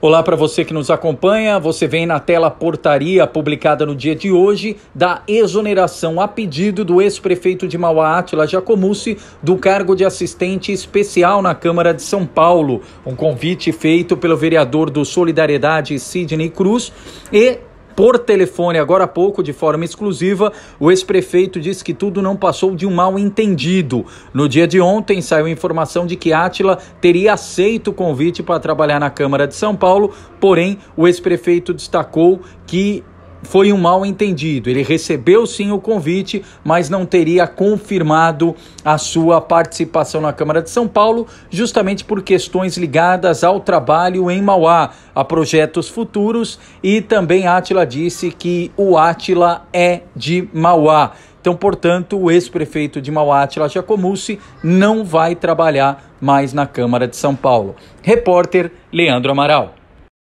Olá para você que nos acompanha. Você vem na tela portaria publicada no dia de hoje da exoneração a pedido do ex-prefeito de Mauá, Átila Jacomucci, do cargo de assistente especial na Câmara de São Paulo. Um convite feito pelo vereador do Solidariedade, Sidney Cruz, e por telefone agora há pouco, de forma exclusiva, o ex-prefeito disse que tudo não passou de um mal entendido. No dia de ontem saiu informação de que Átila teria aceito o convite para trabalhar na Câmara de São Paulo, porém o ex-prefeito destacou que foi um mal entendido. Ele recebeu sim o convite, mas não teria confirmado a sua participação na Câmara de São Paulo, justamente por questões ligadas ao trabalho em Mauá, a projetos futuros e também Átila disse que o Átila é de Mauá. Então, portanto, o ex-prefeito de Mauá, Átila Jacomucci, não vai trabalhar mais na Câmara de São Paulo. Repórter Leandro Amaral.